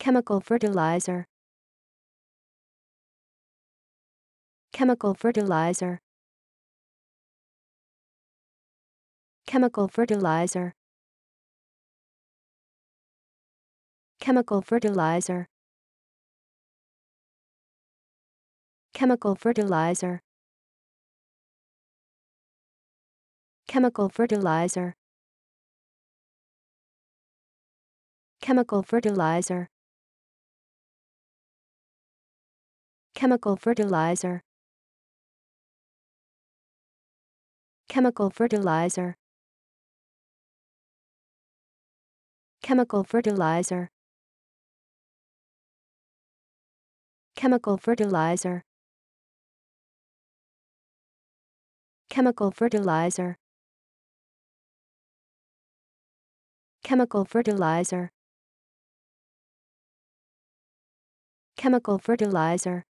Chemical fertilizer Chemical fertilizer Chemical fertilizer Chemical fertilizer Chemical fertilizer Chemical fertilizer Chemical fertilizer Chemical fertilizer Chemical fertilizer Chemical fertilizer Chemical fertilizer Chemical fertilizer Chemical fertilizer Chemical fertilizer